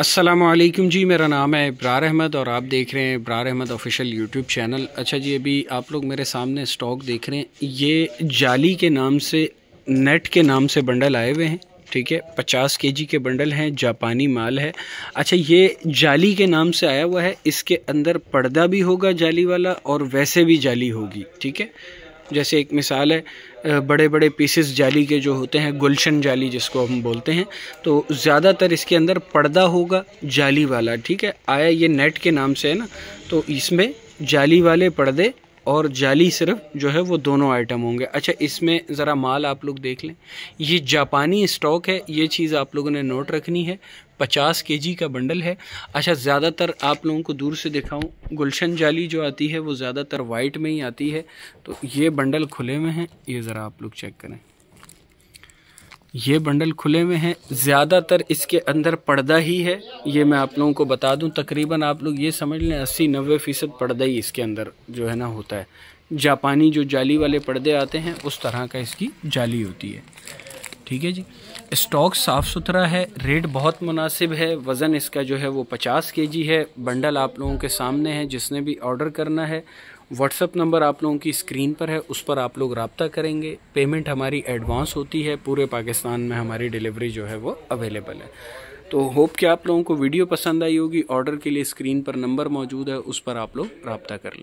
असलम जी मेरा नाम है इब्रार अहमद और आप देख रहे हैं Ibrar Ahmed official YouTube channel अच्छा जी अभी आप लोग मेरे सामने स्टॉक देख रहे हैं ये जाली के नाम से नेट के नाम से बंडल आए हुए हैं ठीक है पचास के के बंडल हैं जापानी माल है अच्छा ये जाली के नाम से आया हुआ है इसके अंदर पर्दा भी होगा जाली वाला और वैसे भी जाली होगी ठीक है जैसे एक मिसाल है बड़े बड़े पीसेस जाली के जो होते हैं गुलशन जाली जिसको हम बोलते हैं तो ज़्यादातर इसके अंदर पर्दा होगा जाली वाला ठीक है आया ये नेट के नाम से है ना तो इसमें जाली वाले पर्दे और जाली सिर्फ जो है वो दोनों आइटम होंगे अच्छा इसमें ज़रा माल आप लोग देख लें ये जापानी स्टॉक है ये चीज़ आप लोगों ने नोट रखनी है पचास के जी का बंडल है अच्छा ज़्यादातर आप लोगों को दूर से दिखाऊं गुलशन जाली जो आती है वो ज़्यादातर वाइट में ही आती है तो ये बंडल खुले में हैं ये ज़रा आप लोग चेक करें ये बंडल खुले में हैं ज़्यादातर इसके अंदर पर्दा ही है ये मैं आप लोगों को बता दूं तकरीबन आप लोग ये समझ लें अस्सी नब्बे फ़ीसद पर्दा ही इसके अंदर जो है ना होता है जापानी जो जाली वाले पर्दे आते हैं उस तरह का इसकी जाली होती है ठीक है जी स्टॉक साफ़ सुथरा है रेट बहुत मुनासिब है वज़न इसका जो है वो पचास के है बंडल आप लोगों के सामने है जिसने भी ऑर्डर करना है व्हाट्सअप नंबर आप लोगों की स्क्रीन पर है उस पर आप लोग रबता करेंगे पेमेंट हमारी एडवांस होती है पूरे पाकिस्तान में हमारी डिलीवरी जो है वो अवेलेबल है तो होप कि आप लोगों को वीडियो पसंद आई होगी ऑर्डर के लिए स्क्रीन पर नंबर मौजूद है उस पर आप लोग रबता कर लें